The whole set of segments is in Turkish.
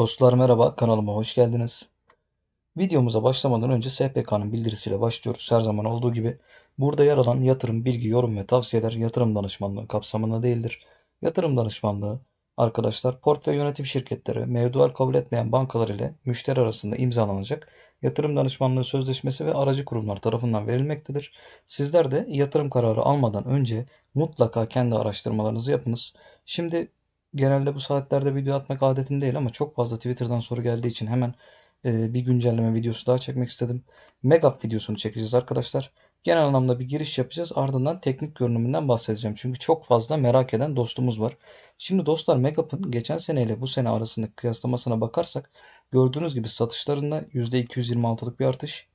Dostlar merhaba kanalıma hoş geldiniz. Videomuza başlamadan önce SPK'nın bildirisiyle başlıyoruz. Her zaman olduğu gibi burada yer alan yatırım, bilgi, yorum ve tavsiyeler yatırım danışmanlığı kapsamında değildir. Yatırım danışmanlığı arkadaşlar portföy yönetim şirketleri mevduat kabul etmeyen bankalar ile müşteri arasında imzalanacak yatırım danışmanlığı sözleşmesi ve aracı kurumlar tarafından verilmektedir. Sizler de yatırım kararı almadan önce mutlaka kendi araştırmalarınızı yapınız. Şimdi genelde bu saatlerde video atmak adetim değil ama çok fazla Twitter'dan soru geldiği için hemen e, bir güncelleme videosu daha çekmek istedim. Megap videosunu çekeceğiz arkadaşlar. Genel anlamda bir giriş yapacağız. Ardından teknik görünümünden bahsedeceğim. Çünkü çok fazla merak eden dostumuz var. Şimdi dostlar Megap'ın geçen seneyle bu sene arasındaki kıyaslamasına bakarsak gördüğünüz gibi satışlarında %226'lık bir artış.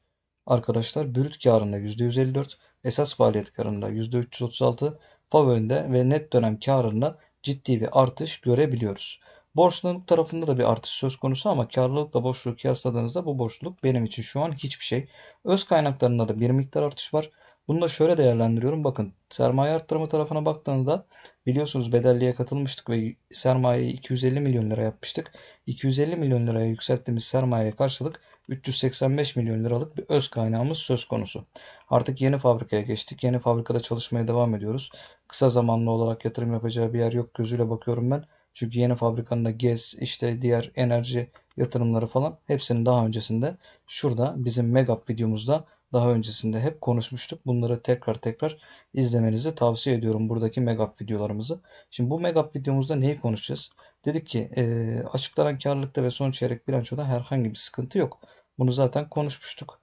Arkadaşlar brüt karında %154, esas faaliyet karında %336, fav önde ve net dönem karında ciddi bir artış görebiliyoruz. Borçlanıp tarafında da bir artış söz konusu ama karlılıkla borçluluğu kıyasladığınızda bu borçluluk benim için şu an hiçbir şey. Öz kaynaklarında da bir miktar artış var. Bunu da şöyle değerlendiriyorum. Bakın sermaye arttırma tarafına baktığında biliyorsunuz bedelliye katılmıştık ve sermayeyi 250 milyon lira yapmıştık. 250 milyon liraya yükselttiğimiz sermayeye karşılık 385 milyon liralık bir öz kaynağımız söz konusu. Artık yeni fabrikaya geçtik. Yeni fabrikada çalışmaya devam ediyoruz. Kısa zamanlı olarak yatırım yapacağı bir yer yok gözüyle bakıyorum ben. Çünkü yeni fabrikanın da gez, işte diğer enerji yatırımları falan hepsinin daha öncesinde şurada bizim Megap videomuzda daha öncesinde hep konuşmuştuk. Bunları tekrar tekrar izlemenizi tavsiye ediyorum buradaki Megap videolarımızı. Şimdi bu Megap videomuzda neyi konuşacağız? Dedik ki e, açıklanan karlılıkta ve son çeyrek bilançoda herhangi bir sıkıntı yok. Bunu zaten konuşmuştuk.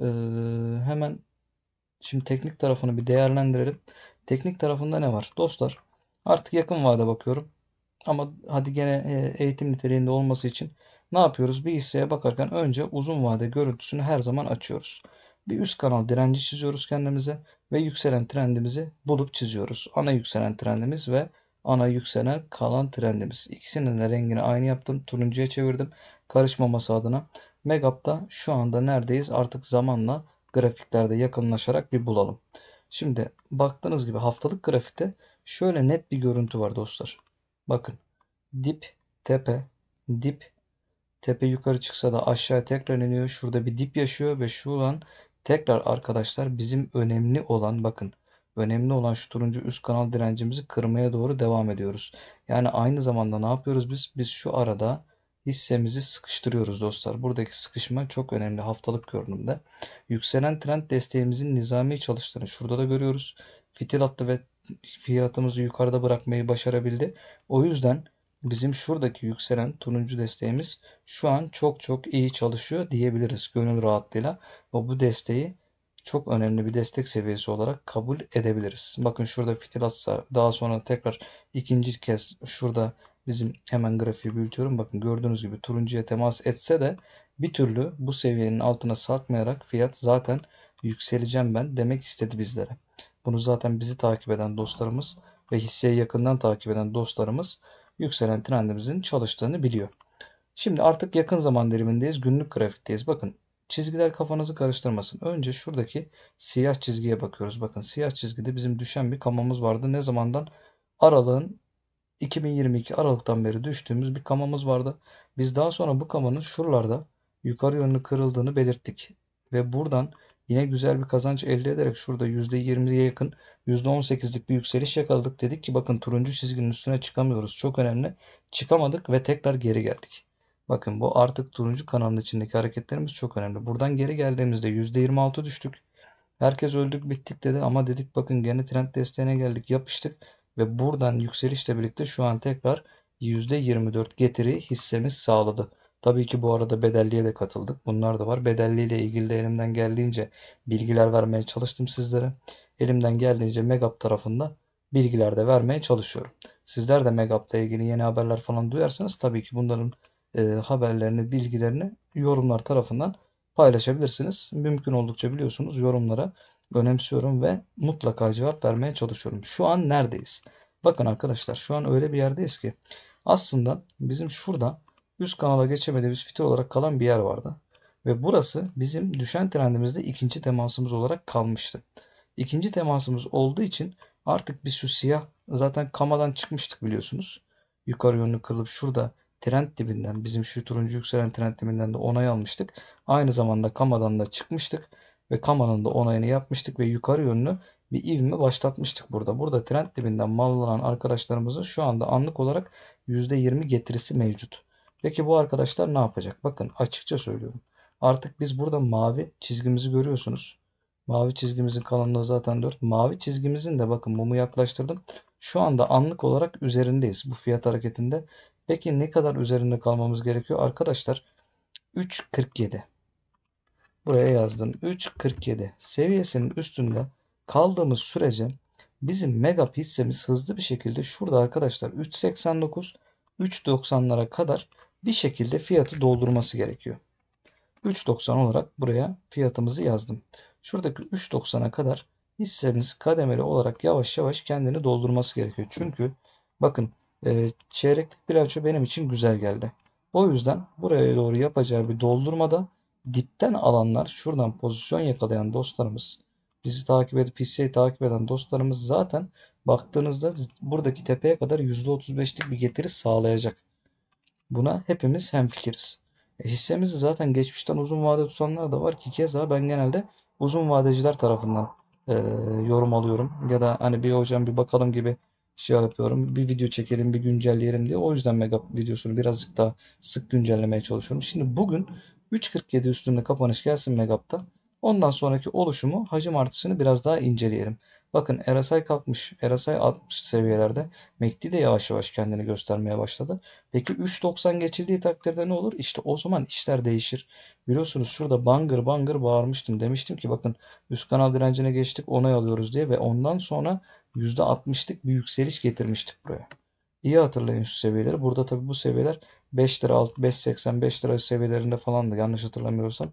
E, hemen Şimdi teknik tarafını bir değerlendirelim. Teknik tarafında ne var? Dostlar artık yakın vade bakıyorum. Ama hadi gene e, eğitim niteliğinde olması için ne yapıyoruz? Bir hisseye bakarken önce uzun vade görüntüsünü her zaman açıyoruz. Bir üst kanal direnci çiziyoruz kendimize ve yükselen trendimizi bulup çiziyoruz. Ana yükselen trendimiz ve ana yükselen kalan trendimiz. İkisinin de rengini aynı yaptım. Turuncuya çevirdim. Karışmaması adına. Megap'ta şu anda neredeyiz? Artık zamanla grafiklerde yakınlaşarak bir bulalım. Şimdi baktığınız gibi haftalık grafikte şöyle net bir görüntü var dostlar. Bakın dip tepe dip tepe yukarı çıksa da aşağı tekrar iniyor. Şurada bir dip yaşıyor ve şu an tekrar arkadaşlar bizim önemli olan bakın önemli olan şu turuncu üst kanal direncimizi kırmaya doğru devam ediyoruz. Yani aynı zamanda ne yapıyoruz biz? Biz şu arada hissemizi sıkıştırıyoruz dostlar. Buradaki sıkışma çok önemli haftalık görünümde. Yükselen trend desteğimizin nizami çalıştığını şurada da görüyoruz. Fitil attı ve fiyatımızı yukarıda bırakmayı başarabildi. O yüzden bizim şuradaki yükselen turuncu desteğimiz şu an çok çok iyi çalışıyor diyebiliriz gönül rahatlığıyla. Ve bu desteği çok önemli bir destek seviyesi olarak kabul edebiliriz. Bakın şurada fitil atsa daha sonra tekrar ikinci kez şurada Bizim hemen grafiği büyütüyorum. Bakın gördüğünüz gibi turuncuya temas etse de bir türlü bu seviyenin altına sarkmayarak fiyat zaten yükseleceğim ben demek istedi bizlere. Bunu zaten bizi takip eden dostlarımız ve hisseyi yakından takip eden dostlarımız yükselen trendimizin çalıştığını biliyor. Şimdi artık yakın zaman dilimindeyiz. Günlük grafikteyiz. Bakın çizgiler kafanızı karıştırmasın. Önce şuradaki siyah çizgiye bakıyoruz. Bakın siyah çizgide bizim düşen bir kamamız vardı. Ne zamandan? Aralığın 2022 Aralık'tan beri düştüğümüz bir kamamız vardı. Biz daha sonra bu kamanın şuralarda yukarı yönlü kırıldığını belirttik. Ve buradan yine güzel bir kazanç elde ederek şurada %20'ye yakın %18'lik bir yükseliş yakaladık. Dedik ki bakın turuncu çizginin üstüne çıkamıyoruz. Çok önemli. Çıkamadık ve tekrar geri geldik. Bakın bu artık turuncu kanalın içindeki hareketlerimiz çok önemli. Buradan geri geldiğimizde %26 düştük. Herkes öldük bittik dedi ama dedik bakın gene trend desteğine geldik yapıştık ve buradan yükselişle birlikte şu an tekrar %24 getiri hissemiz sağladı. Tabii ki bu arada bedelliye de katıldık. Bunlar da var. Bedelliyle ilgili de elimden geldiğince bilgiler vermeye çalıştım sizlere. Elimden geldiğince Megap tarafında bilgiler de vermeye çalışıyorum. Sizler de Megap'la ilgili yeni haberler falan duyarsanız tabii ki bunların e, haberlerini, bilgilerini yorumlar tarafından paylaşabilirsiniz. Mümkün oldukça biliyorsunuz yorumlara önemsiyorum ve mutlaka cevap vermeye çalışıyorum. Şu an neredeyiz? Bakın arkadaşlar şu an öyle bir yerdeyiz ki aslında bizim şurada üst kanala geçemediğimiz fitil olarak kalan bir yer vardı. Ve burası bizim düşen trendimizde ikinci temasımız olarak kalmıştı. İkinci temasımız olduğu için artık biz şu siyah zaten kamadan çıkmıştık biliyorsunuz. Yukarı yönlü kılıp şurada trend dibinden bizim şu turuncu yükselen trend dibinden de onay almıştık. Aynı zamanda kamadan da çıkmıştık ve kamanın da onayını yapmıştık ve yukarı yönlü bir ivme başlatmıştık burada. Burada trend dibinden mallanan arkadaşlarımızın şu anda anlık olarak %20 getirisi mevcut. Peki bu arkadaşlar ne yapacak? Bakın açıkça söylüyorum. Artık biz burada mavi çizgimizi görüyorsunuz. Mavi çizgimizin kalınlığı zaten 4. Mavi çizgimizin de bakın mumu yaklaştırdım. Şu anda anlık olarak üzerindeyiz bu fiyat hareketinde. Peki ne kadar üzerinde kalmamız gerekiyor? Arkadaşlar 3.47 Buraya yazdım. 3.47 seviyesinin üstünde kaldığımız sürece bizim Megap hissemiz hızlı bir şekilde şurada arkadaşlar 3.89 3.90'lara kadar bir şekilde fiyatı doldurması gerekiyor. 3.90 olarak buraya fiyatımızı yazdım. Şuradaki 3.90'a kadar hissemiz kademeli olarak yavaş yavaş kendini doldurması gerekiyor. Çünkü bakın e, çeyreklik bilanço benim için güzel geldi. O yüzden buraya doğru yapacağı bir doldurmada dipten alanlar şuradan pozisyon yakalayan dostlarımız bizi takip edip hisseyi takip eden dostlarımız zaten baktığınızda buradaki tepeye kadar %35'lik bir getiri sağlayacak. Buna hepimiz hemfikiriz. E hissemizi zaten geçmişten uzun vade tutanlar da var ki keza ben genelde uzun vadeciler tarafından e, yorum alıyorum. Ya da hani bir hocam bir bakalım gibi şey yapıyorum. Bir video çekelim, bir güncelleyelim diye. O yüzden mega videosunu birazcık daha sık güncellemeye çalışıyorum. Şimdi bugün 3.47 üstünde kapanış gelsin Megap'ta. Ondan sonraki oluşumu hacim artışını biraz daha inceleyelim. Bakın RSI kalkmış. RSI 60 seviyelerde. MACD e de yavaş yavaş kendini göstermeye başladı. Peki 3.90 geçildiği takdirde ne olur? İşte o zaman işler değişir. Biliyorsunuz şurada bangır bangır bağırmıştım. Demiştim ki bakın üst kanal direncine geçtik onay alıyoruz diye ve ondan sonra %60'lık bir yükseliş getirmiştik buraya. İyi hatırlayın şu seviyeleri. Burada tabi bu seviyeler 5 lira 6, 5.80, 5 lira seviyelerinde falan da yanlış hatırlamıyorsam.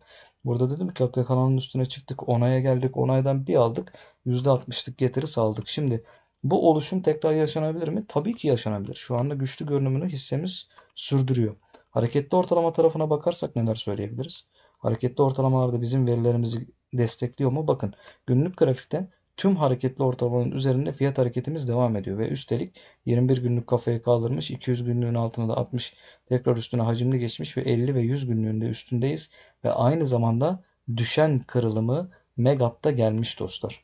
Burada dedim ki kanalın üstüne çıktık. onaya geldik. onaydan bir aldık. %60'lık getiri saldık. Şimdi bu oluşum tekrar yaşanabilir mi? Tabii ki yaşanabilir. Şu anda güçlü görünümünü hissemiz sürdürüyor. Hareketli ortalama tarafına bakarsak neler söyleyebiliriz? Hareketli ortalamalarda bizim verilerimizi destekliyor mu? Bakın günlük grafikte. Tüm hareketli ortalamanın üzerinde fiyat hareketimiz devam ediyor ve üstelik 21 günlük kafayı kaldırmış, 200 günlüğün altına da 60 tekrar üstüne hacimli geçmiş ve 50 ve 100 günlüğünde üstündeyiz ve aynı zamanda düşen kırılımı Megap'ta gelmiş dostlar.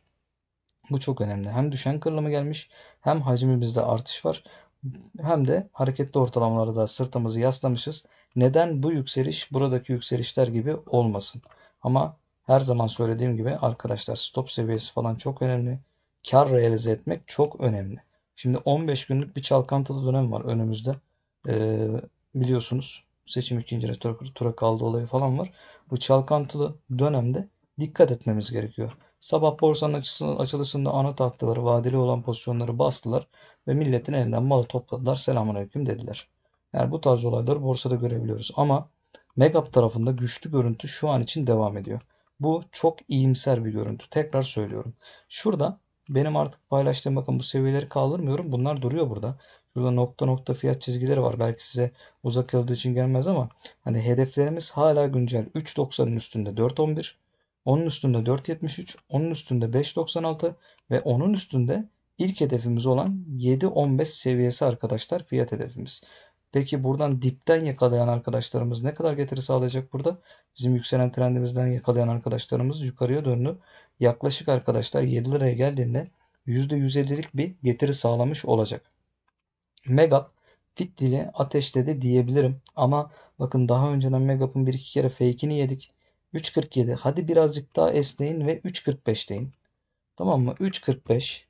Bu çok önemli. Hem düşen kırılımı gelmiş hem hacmimizde artış var hem de hareketli ortalamalara da sırtımızı yaslamışız. Neden bu yükseliş buradaki yükselişler gibi olmasın? Ama her zaman söylediğim gibi arkadaşlar stop seviyesi falan çok önemli. Kar realize etmek çok önemli. Şimdi 15 günlük bir çalkantılı dönem var önümüzde. Ee, biliyorsunuz seçim ikinci tura, tura kaldı olayı falan var. Bu çalkantılı dönemde dikkat etmemiz gerekiyor. Sabah borsanın açılışında ana tahtaları, vadeli olan pozisyonları bastılar ve milletin elinden malı topladılar. Selamun aleyküm dediler. Yani bu tarz olayları borsada görebiliyoruz. Ama Megap tarafında güçlü görüntü şu an için devam ediyor. Bu çok iyimser bir görüntü. Tekrar söylüyorum. Şurada benim artık paylaştığım bakın bu seviyeleri kaldırmıyorum. Bunlar duruyor burada. Şurada nokta nokta fiyat çizgileri var. Belki size uzak olduğu için gelmez ama hani hedeflerimiz hala güncel. 3.90'ın üstünde 4.11, onun üstünde 4.73, onun üstünde 5.96 ve onun üstünde ilk hedefimiz olan 7.15 seviyesi arkadaşlar fiyat hedefimiz. Peki buradan dipten yakalayan arkadaşlarımız ne kadar getiri sağlayacak burada? Bizim yükselen trendimizden yakalayan arkadaşlarımız yukarıya döndü. Yaklaşık arkadaşlar 7 liraya geldiğinde %150'lik bir getiri sağlamış olacak. Megap fit ile ateşledi diyebilirim. Ama bakın daha önceden Megap'ın 1-2 kere fake'ini yedik. 3.47 hadi birazcık daha esneyin ve 3.45 deyin. Tamam mı? 3.45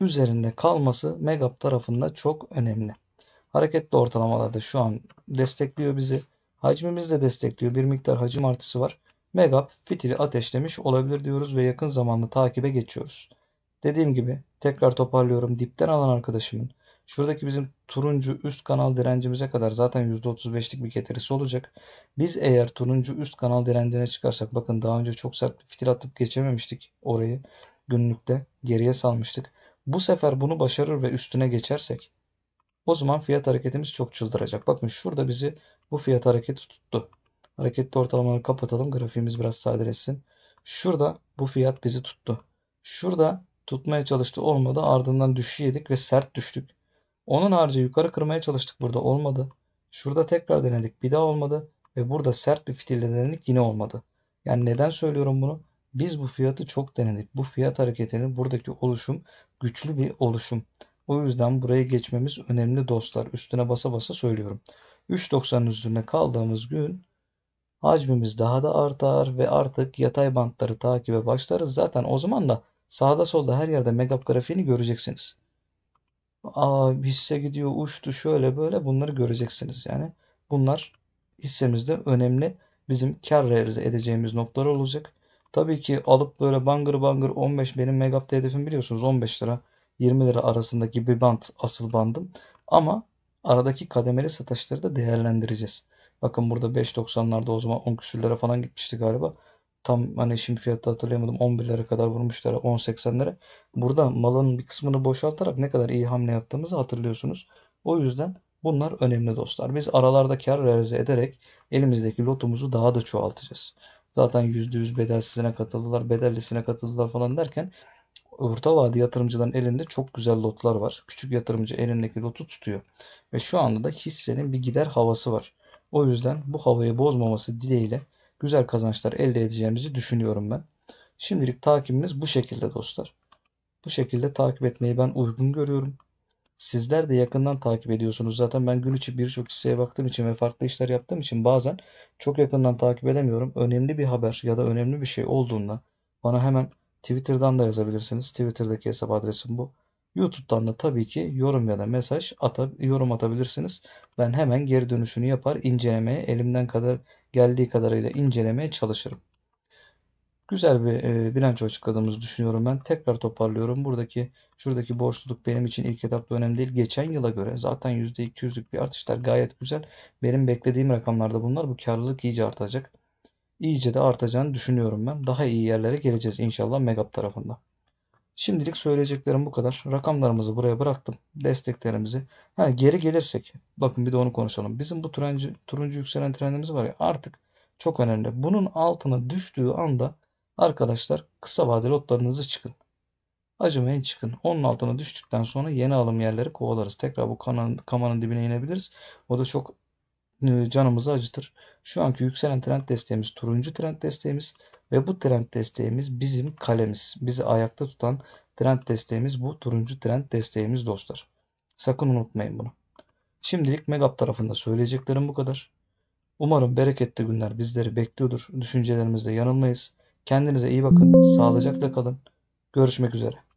üzerinde kalması Megap tarafında çok önemli. Hareketli ortalamalarda şu an destekliyor bizi. Hacmimiz de destekliyor. Bir miktar hacim artışı var. Megap fitili ateşlemiş olabilir diyoruz ve yakın zamanlı takibe geçiyoruz. Dediğim gibi tekrar toparlıyorum. Dipten alan arkadaşımın şuradaki bizim turuncu üst kanal direncimize kadar zaten %35'lik bir getirisi olacak. Biz eğer turuncu üst kanal direncine çıkarsak bakın daha önce çok sert bir fitil atıp geçememiştik orayı. Günlükte geriye salmıştık. Bu sefer bunu başarır ve üstüne geçersek o zaman fiyat hareketimiz çok çıldıracak. Bakın şurada bizi bu fiyat hareketi tuttu. Hareketli ortalamaları kapatalım. Grafiğimiz biraz sadeleşsin. Şurada bu fiyat bizi tuttu. Şurada tutmaya çalıştı olmadı. Ardından düşü yedik ve sert düştük. Onun harici yukarı kırmaya çalıştık burada olmadı. Şurada tekrar denedik bir daha olmadı. Ve burada sert bir fitille denedik yine olmadı. Yani neden söylüyorum bunu? Biz bu fiyatı çok denedik. Bu fiyat hareketinin buradaki oluşum güçlü bir oluşum. O yüzden buraya geçmemiz önemli dostlar. Üstüne basa basa söylüyorum. 3.90'ın üzerine kaldığımız gün hacmimiz daha da artar ve artık yatay bantları takibe başlarız. Zaten o zaman da sağda solda her yerde megap grafiğini göreceksiniz. Aa, hisse gidiyor uçtu şöyle böyle bunları göreceksiniz. Yani bunlar hissemizde önemli bizim kar realize edeceğimiz noktalar olacak. Tabii ki alıp böyle bangır bangır 15 benim megapta hedefim biliyorsunuz 15 lira. 20 lira arasındaki bir bant asıl bandım. Ama aradaki kademeli satışları da değerlendireceğiz. Bakın burada 5.90'larda o zaman 10 küsürlere falan gitmişti galiba. Tam hani şimdi fiyatı hatırlayamadım 11 11'lere kadar vurmuşlar 10.80'lere. Burada malın bir kısmını boşaltarak ne kadar iyi hamle yaptığımızı hatırlıyorsunuz. O yüzden bunlar önemli dostlar. Biz aralarda kar realize ederek elimizdeki lotumuzu daha da çoğaltacağız. Zaten %100 bedelsizine katıldılar, bedellisine katıldılar falan derken orta vade yatırımcıların elinde çok güzel lotlar var. Küçük yatırımcı elindeki lotu tutuyor. Ve şu anda da hissenin bir gider havası var. O yüzden bu havayı bozmaması dileğiyle güzel kazançlar elde edeceğimizi düşünüyorum ben. Şimdilik takibimiz bu şekilde dostlar. Bu şekilde takip etmeyi ben uygun görüyorum. Sizler de yakından takip ediyorsunuz. Zaten ben gün içi birçok hisseye baktığım için ve farklı işler yaptığım için bazen çok yakından takip edemiyorum. Önemli bir haber ya da önemli bir şey olduğunda bana hemen Twitter'dan da yazabilirsiniz. Twitter'daki hesap adresim bu. YouTube'dan da tabii ki yorum ya da mesaj atab yorum atabilirsiniz. Ben hemen geri dönüşünü yapar, incelemeye elimden kadar geldiği kadarıyla incelemeye çalışırım. Güzel bir e, bilanço açıkladığımızı düşünüyorum ben. Tekrar toparlıyorum. Buradaki şuradaki borçluluk benim için ilk etapta önemli değil. Geçen yıla göre zaten %200'lük bir artışlar gayet güzel. Benim beklediğim rakamlarda bunlar. Bu karlılık iyice artacak iyice de artacağını düşünüyorum ben. Daha iyi yerlere geleceğiz inşallah Megap tarafında. Şimdilik söyleyeceklerim bu kadar. Rakamlarımızı buraya bıraktım. Desteklerimizi. Ha, geri gelirsek bakın bir de onu konuşalım. Bizim bu turenci, turuncu yükselen trendimiz var ya artık çok önemli. Bunun altına düştüğü anda arkadaşlar kısa vadeli lotlarınızı çıkın. Acımayın çıkın. Onun altına düştükten sonra yeni alım yerleri kovalarız. Tekrar bu kananın, kamanın dibine inebiliriz. O da çok e, canımızı acıtır. Şu anki yükselen trend desteğimiz turuncu trend desteğimiz ve bu trend desteğimiz bizim kalemiz. Bizi ayakta tutan trend desteğimiz bu turuncu trend desteğimiz dostlar. Sakın unutmayın bunu. Şimdilik Megap tarafında söyleyeceklerim bu kadar. Umarım bereketli günler bizleri bekliyordur. Düşüncelerimizde yanılmayız. Kendinize iyi bakın. Sağlıcakla kalın. Görüşmek üzere.